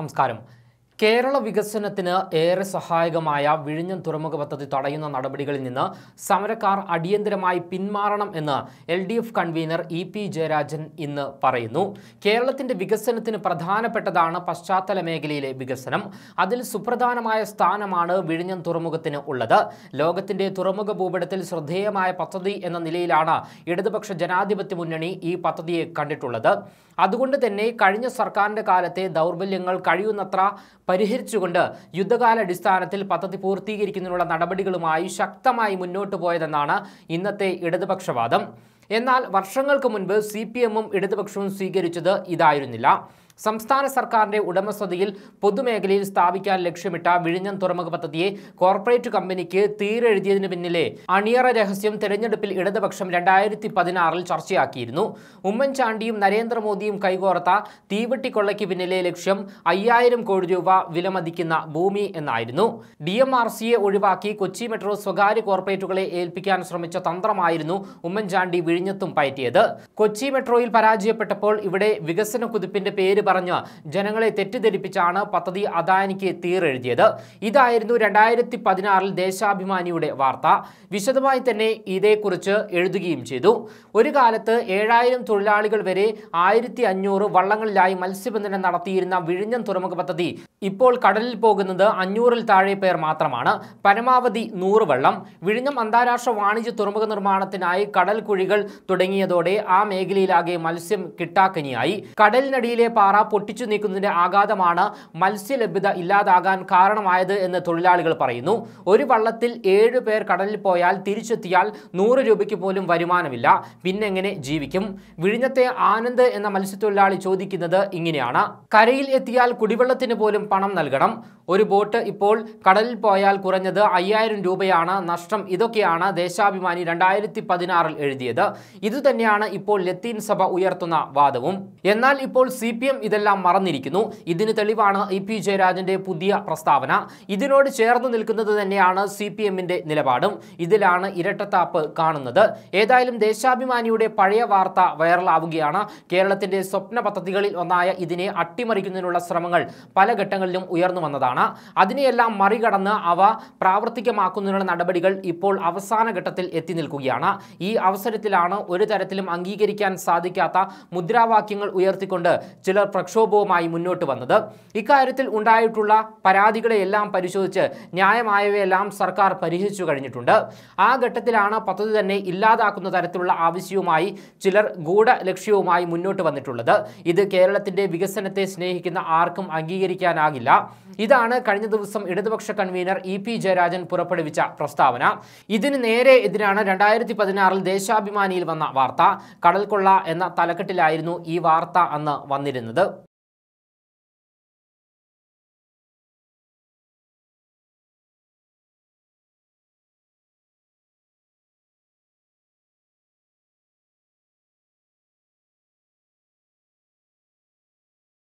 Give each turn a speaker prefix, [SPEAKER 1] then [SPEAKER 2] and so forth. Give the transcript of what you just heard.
[SPEAKER 1] നമസ്കാരം കേരള വികസനത്തിന് ഏറെ സഹായകമായ വിഴിഞ്ഞം തുറമുഖ പദ്ധതി തടയുന്ന നടപടികളിൽ നിന്ന് സമരക്കാർ അടിയന്തരമായി പിന്മാറണം എന്ന് എൽ ഡി എഫ് കൺവീനർ ഇ പി ജയരാജൻ ഇന്ന് പറയുന്നു കേരളത്തിന്റെ വികസനത്തിന് പ്രധാനപ്പെട്ടതാണ് പശ്ചാത്തല മേഖലയിലെ വികസനം അതിൽ സുപ്രധാനമായ സ്ഥാനമാണ് വിഴിഞ്ഞം തുറമുഖത്തിന് ഉള്ളത് ലോകത്തിന്റെ തുറമുഖ ഭൂപടത്തിൽ ശ്രദ്ധേയമായ പദ്ധതി എന്ന നിലയിലാണ് ഇടതുപക്ഷ ജനാധിപത്യ മുന്നണി ഈ പദ്ധതിയെ കണ്ടിട്ടുള്ളത് അതുകൊണ്ട് തന്നെ കഴിഞ്ഞ സർക്കാരിൻ്റെ കാലത്തെ ദൗർബല്യങ്ങൾ കഴിയുന്നത്ര പരിഹരിച്ചുകൊണ്ട് യുദ്ധകാലാടിസ്ഥാനത്തിൽ പദ്ധതി പൂർത്തീകരിക്കുന്നതിനുള്ള നടപടികളുമായി ശക്തമായി മുന്നോട്ടു പോയതെന്നാണ് ഇന്നത്തെ ഇടതുപക്ഷവാദം എന്നാൽ വർഷങ്ങൾക്ക് മുൻപ് സി പി എമ്മും ഇടതുപക്ഷവും സ്വീകരിച്ചത് ഇതായിരുന്നില്ല സംസ്ഥാന സർക്കാരിന്റെ ഉടമസ്ഥതയിൽ പൊതുമേഖലയിൽ സ്ഥാപിക്കാൻ ലക്ഷ്യമിട്ട വിഴിഞ്ഞം തുറമുഖ പദ്ധതിയെ കോർപ്പറേറ്റ് കമ്പനിക്ക് തീരെഴുതിയതിനു പിന്നിലെ അണിയറ രഹസ്യം തെരഞ്ഞെടുപ്പിൽ ഇടതുപക്ഷം രണ്ടായിരത്തി പതിനാറിൽ ചർച്ചയാക്കിയിരുന്നു ഉമ്മൻചാണ്ടിയും നരേന്ദ്രമോദിയും കൈകോർത്ത തീവെട്ടിക്കൊള്ളയ്ക്ക് പിന്നിലെ ലക്ഷ്യം അയ്യായിരം കോടി രൂപ വിലമതിക്കുന്ന ഭൂമി എന്നായിരുന്നു ഡി എം ആർ സിയെ ഒഴിവാക്കി കൊച്ചി മെട്രോ സ്വകാര്യ കോർപ്പറേറ്റുകളെ ഏൽപ്പിക്കാൻ ശ്രമിച്ച തന്ത്രമായിരുന്നു ഉമ്മൻചാണ്ടി വിഴിഞ്ഞത്തും പയറ്റിയത് കൊച്ചി മെട്രോയിൽ പരാജയപ്പെട്ടപ്പോൾ ഇവിടെ വികസന കുതിപ്പിന്റെ പേര് പറഞ്ഞ് ജനങ്ങളെ തെറ്റിദ്ധരിപ്പിച്ചാണ് പദ്ധതി അദാനിക്ക് തീരെഴുതിയത് ഇതായിരുന്നു രണ്ടായിരത്തി പതിനാറിൽ ദേശാഭിമാനിയുടെ വാർത്ത വിശദമായി തന്നെ ഇതേക്കുറിച്ച് എഴുതുകയും ചെയ്തു ഒരു കാലത്ത് ഏഴായിരം തൊഴിലാളികൾ വരെ ആയിരത്തി അഞ്ഞൂറ് വള്ളങ്ങളിലായി മത്സ്യബന്ധനം നടത്തിയിരുന്ന വിഴിഞ്ഞം തുറമുഖ പദ്ധതി ഇപ്പോൾ കടലിൽ പോകുന്നത് അഞ്ഞൂറിൽ താഴെ പേർ മാത്രമാണ് പരമാവധി നൂറ് വള്ളം വിഴിഞ്ഞം അന്താരാഷ്ട്ര വാണിജ്യ തുറമുഖ നിർമ്മാണത്തിനായി കടൽ കുഴികൾ തുടങ്ങിയതോടെ ആ മേഖലയിലാകെ മത്സ്യം കിട്ടാക്കനിയായി കടലിനടിയിലെ പാറ പാറ പൊട്ടിച്ചു നീക്കുന്നതിന്റെ ആഘാതമാണ് മത്സ്യലഭ്യത ഇല്ലാതാകാൻ കാരണമായത് എന്ന് തൊഴിലാളികൾ പറയുന്നു ഒരു വള്ളത്തിൽ ഏഴ് പേർ കടലിൽ പോയാൽ തിരിച്ചെത്തിയാൽ നൂറ് രൂപയ്ക്ക് പോലും വരുമാനമില്ല പിന്നെങ്ങനെ ജീവിക്കും വിഴിഞ്ഞത്തെ ആനന്ദ് എന്ന മത്സ്യത്തൊഴിലാളി ചോദിക്കുന്നത് ഇങ്ങനെയാണ് കരയിൽ എത്തിയാൽ കുടിവെള്ളത്തിന് പോലും പണം നൽകണം ഒരു ബോട്ട് ഇപ്പോൾ കടലിൽ പോയാൽ കുറഞ്ഞത് അയ്യായിരം രൂപയാണ് നഷ്ടം ഇതൊക്കെയാണ് ദേശാഭിമാനി രണ്ടായിരത്തി പതിനാറിൽ എഴുതിയത് ഇതുതന്നെയാണ് ഇപ്പോൾ ലത്തീൻ സഭ ഉയർത്തുന്ന വാദവും എന്നാൽ ഇപ്പോൾ സി പി എം ഇതെല്ലാം മറന്നിരിക്കുന്നു ഇതിന് തെളിവാണ് ഇ പി ജയരാജൻ്റെ പുതിയ പ്രസ്താവന ഇതിനോട് ചേർന്ന് നിൽക്കുന്നത് തന്നെയാണ് സി പി എമ്മിൻ്റെ നിലപാടും ഇതിലാണ് ഇരട്ടത്താപ്പ് കാണുന്നത് ഏതായാലും ദേശാഭിമാനിയുടെ പഴയ വാർത്ത വൈറലാവുകയാണ് കേരളത്തിൻ്റെ സ്വപ്ന പദ്ധതികളിൽ ഒന്നായ ഇതിനെ അട്ടിമറിക്കുന്നതിനുള്ള ശ്രമങ്ങൾ പല ഘട്ടങ്ങളിലും ഉയർന്നു വന്നതാണ് അതിനെയെല്ലാം മറികടന്ന് അവ പ്രാവർത്തികമാക്കുന്നതിനുള്ള നടപടികൾ ഇപ്പോൾ അവസാന ഘട്ടത്തിൽ എത്തി നിൽക്കുകയാണ് ഈ അവസരത്തിലാണ് ഒരു തരത്തിലും അംഗീകരിക്കാൻ സാധിക്കാത്ത മുദ്രാവാക്യങ്ങൾ ഉയർത്തിക്കൊണ്ട് ചിലർ പ്രക്ഷോഭവുമായി മുന്നോട്ട് വന്നത് ഇക്കാര്യത്തിൽ ഉണ്ടായിട്ടുള്ള പരാതികളെയെല്ലാം പരിശോധിച്ച് ന്യായമായവയെല്ലാം സർക്കാർ പരിഹരിച്ചു കഴിഞ്ഞിട്ടുണ്ട് ആ ഘട്ടത്തിലാണ് പദ്ധതി തന്നെ ഇല്ലാതാക്കുന്ന തരത്തിലുള്ള ആവശ്യവുമായി ചിലർ ഗൂഢ ലക്ഷ്യവുമായി മുന്നോട്ട് വന്നിട്ടുള്ളത് ഇത് കേരളത്തിന്റെ വികസനത്തെ സ്നേഹിക്കുന്ന ആർക്കും അംഗീകരിക്കാനാകില്ല ഇതാണ് കഴിഞ്ഞ ദിവസം ഇടതുപക്ഷ കൺവീനർ ഇ പി ജയരാജൻ പുറപ്പെടുവിച്ച പ്രസ്താവന ഇതിന് നേരെ എതിരാണ് രണ്ടായിരത്തി പതിനാറിൽ ദേശാഭിമാനിയിൽ വന്ന വാർത്ത കടൽക്കൊള്ള എന്ന തലക്കെട്ടിലായിരുന്നു ഈ വാർത്ത അന്ന് വന്നിരുന്നത്